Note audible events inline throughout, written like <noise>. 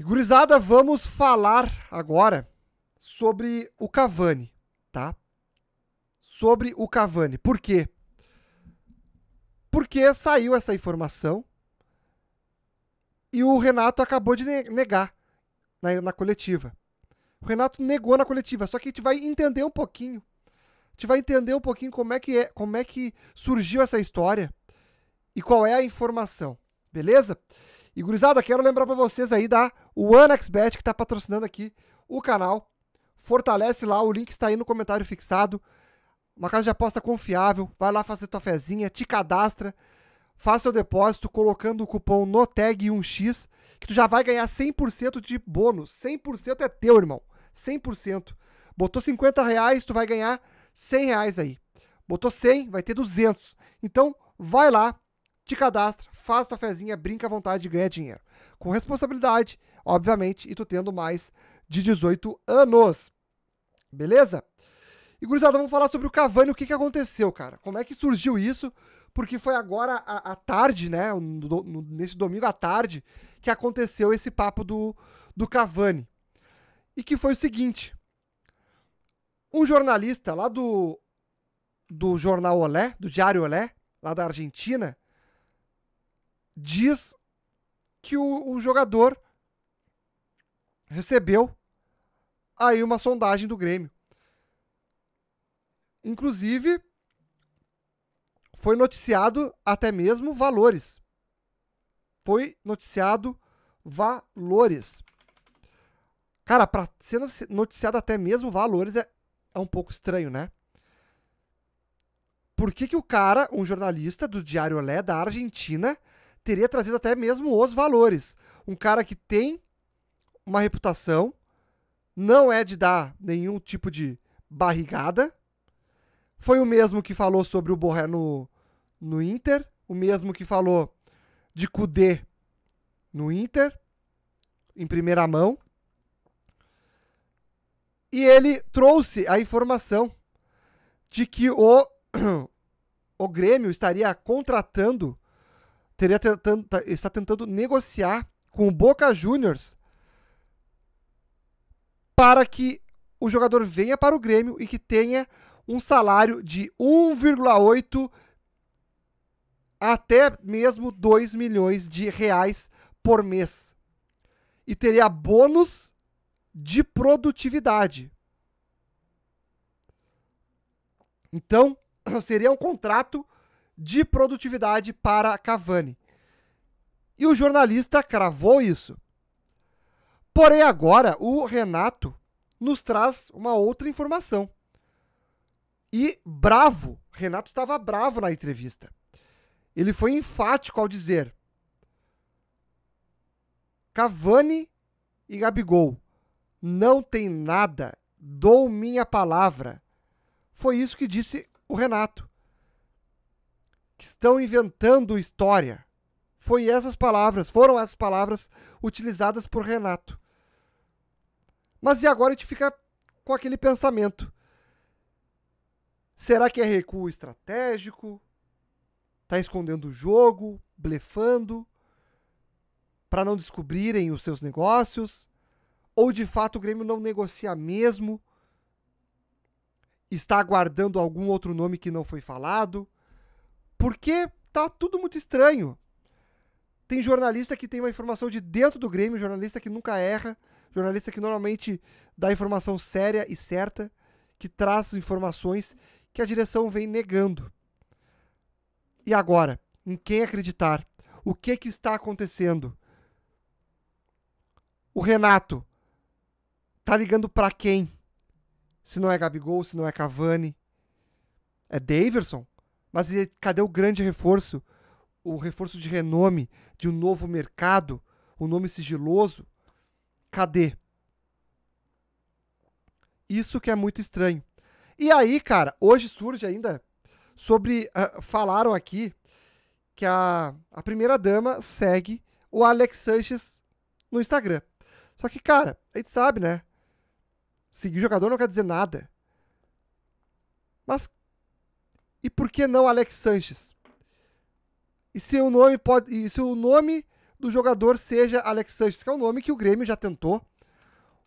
E gurizada, vamos falar agora sobre o Cavani, tá? Sobre o Cavani. Por quê? Porque saiu essa informação e o Renato acabou de negar na, na coletiva. O Renato negou na coletiva, só que a gente vai entender um pouquinho. A gente vai entender um pouquinho como é que, é, como é que surgiu essa história e qual é a informação, beleza? E gurizada, quero lembrar para vocês aí da o AnaxBet, que está patrocinando aqui o canal. Fortalece lá, o link está aí no comentário fixado. Uma casa de aposta confiável, vai lá fazer tua fezinha, te cadastra, faça seu depósito colocando o cupom NOTEG1X, que tu já vai ganhar 100% de bônus. 100% é teu, irmão. 100%. Botou 50 reais, tu vai ganhar 100 reais aí. Botou 100, vai ter 200. Então, vai lá, te cadastra, faz tua fezinha, brinca à vontade e ganha dinheiro. Com responsabilidade, obviamente, e tu tendo mais de 18 anos. Beleza? E gurizada, vamos falar sobre o Cavani, o que, que aconteceu, cara? Como é que surgiu isso? Porque foi agora à tarde, né? No, no, nesse domingo à tarde, que aconteceu esse papo do, do Cavani. E que foi o seguinte: um jornalista lá do, do jornal Olé, do Diário Olé, lá da Argentina, diz que o, o jogador recebeu aí uma sondagem do Grêmio. Inclusive, foi noticiado até mesmo valores. Foi noticiado valores. Cara, para ser noticiado até mesmo valores é, é um pouco estranho, né? Por que, que o cara, um jornalista do Diário Olé da Argentina, teria trazido até mesmo os valores? Um cara que tem uma reputação, não é de dar nenhum tipo de barrigada. Foi o mesmo que falou sobre o Borré no, no Inter, o mesmo que falou de Kudê no Inter, em primeira mão. E ele trouxe a informação de que o, <clears throat> o Grêmio estaria contratando, teria tentando, tá, está tentando negociar com o Boca Juniors para que o jogador venha para o Grêmio e que tenha um salário de 1,8 até mesmo 2 milhões de reais por mês. E teria bônus de produtividade. Então, <clears throat> seria um contrato de produtividade para Cavani. E o jornalista cravou isso. Porém, agora o Renato nos traz uma outra informação. E bravo, Renato estava bravo na entrevista. Ele foi enfático ao dizer: Cavani e Gabigol não tem nada, dou minha palavra. Foi isso que disse o Renato. Que estão inventando história. Foi essas palavras, foram essas palavras utilizadas por Renato. Mas e agora a gente fica com aquele pensamento. Será que é recuo estratégico? Tá escondendo o jogo, blefando, para não descobrirem os seus negócios? Ou de fato o Grêmio não negocia mesmo? Está aguardando algum outro nome que não foi falado? Porque tá tudo muito estranho. Tem jornalista que tem uma informação de dentro do Grêmio, jornalista que nunca erra jornalista que normalmente dá informação séria e certa, que traz informações que a direção vem negando. E agora, em quem acreditar? O que que está acontecendo? O Renato tá ligando para quem? Se não é Gabigol, se não é Cavani, é Daverson? Mas cadê o grande reforço? O reforço de renome, de um novo mercado, um nome sigiloso? Cadê? Isso que é muito estranho. E aí, cara, hoje surge ainda sobre. Uh, falaram aqui que a, a primeira dama segue o Alex Sanches no Instagram. Só que, cara, a gente sabe, né? Seguir jogador não quer dizer nada. Mas. E por que não Alex Sanches? E se o nome pode. E se o nome do jogador seja Alex Sanches, que é o nome que o Grêmio já tentou.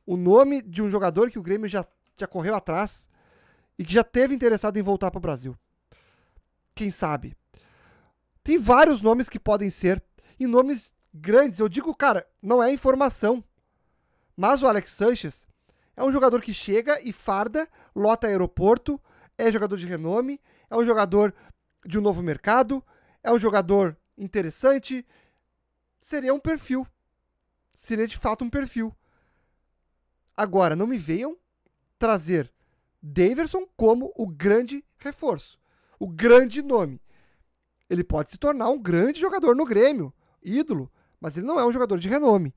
O nome de um jogador que o Grêmio já, já correu atrás e que já teve interessado em voltar para o Brasil. Quem sabe? Tem vários nomes que podem ser. E nomes grandes. Eu digo, cara, não é informação. Mas o Alex Sanches é um jogador que chega e farda, lota aeroporto, é jogador de renome, é um jogador de um novo mercado, é um jogador interessante, seria um perfil. Seria de fato um perfil. Agora, não me venham trazer Daverson como o grande reforço, o grande nome. Ele pode se tornar um grande jogador no Grêmio, ídolo, mas ele não é um jogador de renome.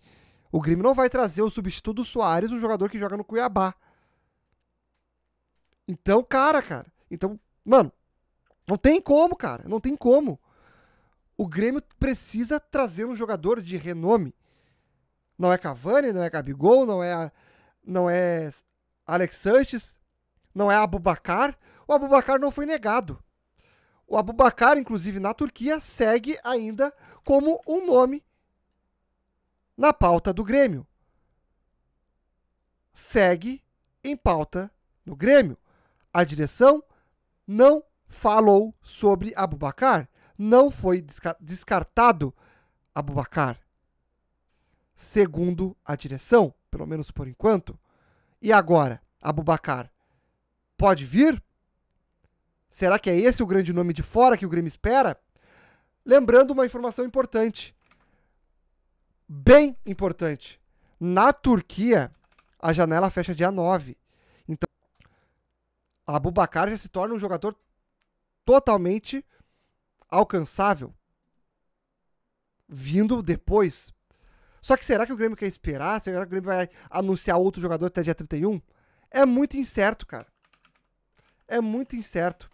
O Grêmio não vai trazer o substituto do Soares, um jogador que joga no Cuiabá. Então, cara, cara. Então, mano, não tem como, cara. Não tem como. O Grêmio precisa trazer um jogador de renome. Não é Cavani, não é Gabigol, não é, não é Alex Sanches, não é Abubacar. O Abubacar não foi negado. O Abubacar, inclusive na Turquia, segue ainda como um nome na pauta do Grêmio. Segue em pauta no Grêmio. A direção não falou sobre Abubacar não foi descartado Abubacar, segundo a direção, pelo menos por enquanto. E agora, Abubacar pode vir? Será que é esse o grande nome de fora que o Grêmio espera? Lembrando uma informação importante, bem importante. Na Turquia, a janela fecha dia 9. Então, Abubacar já se torna um jogador totalmente alcançável vindo depois. Só que será que o Grêmio quer esperar? Será que o Grêmio vai anunciar outro jogador até dia 31? É muito incerto, cara. É muito incerto.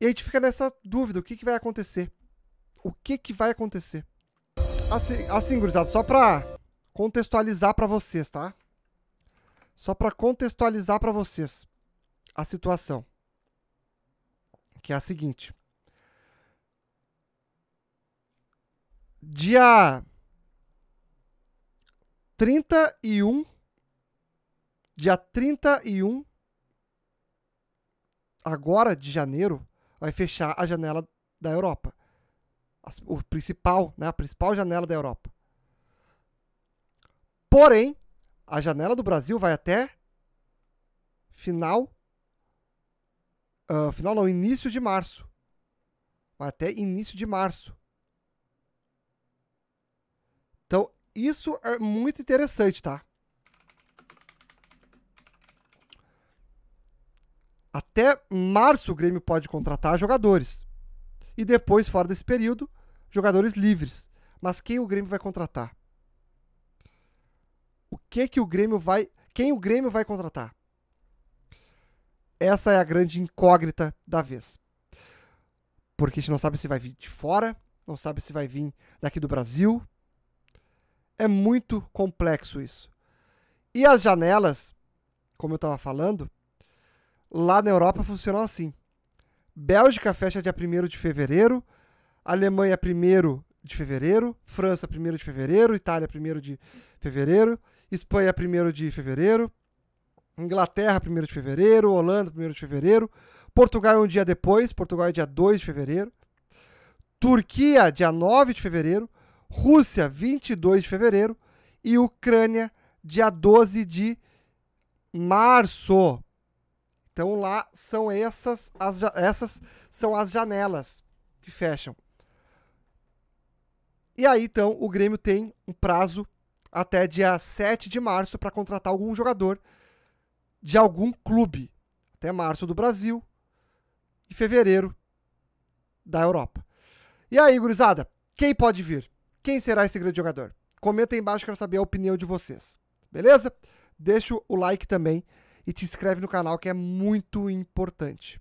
E a gente fica nessa dúvida: o que, que vai acontecer? O que, que vai acontecer? Assim, assim gurizada, só pra contextualizar para vocês, tá? Só para contextualizar para vocês a situação, que é a seguinte. Dia 31. Dia 31. Agora de janeiro, vai fechar a janela da Europa. O principal, né? A principal janela da Europa. Porém, a janela do Brasil vai até final. Uh, final não, início de março. Vai até início de março. Então, isso é muito interessante, tá? Até março o Grêmio pode contratar jogadores. E depois, fora desse período, jogadores livres. Mas quem o Grêmio vai contratar? O que que o Grêmio vai, quem o Grêmio vai contratar? Essa é a grande incógnita da vez. Porque a gente não sabe se vai vir de fora, não sabe se vai vir daqui do Brasil, é muito complexo isso. E as janelas, como eu estava falando, lá na Europa funcionam assim. Bélgica fecha dia 1 de fevereiro, Alemanha 1 de fevereiro, França 1 de fevereiro, Itália 1 de fevereiro, Espanha 1 de fevereiro, Inglaterra 1 de fevereiro, Holanda 1 de fevereiro, Portugal é um dia depois, Portugal é dia 2 de fevereiro, Turquia dia 9 de fevereiro, Rússia, 22 de fevereiro, e Ucrânia, dia 12 de março. Então lá são essas as, essas são as janelas que fecham. E aí então o Grêmio tem um prazo até dia 7 de março para contratar algum jogador de algum clube. Até março do Brasil e fevereiro da Europa. E aí, gurizada, quem pode vir? Quem será esse grande jogador? Comenta aí embaixo, quero saber a opinião de vocês. Beleza? Deixa o like também e te inscreve no canal que é muito importante.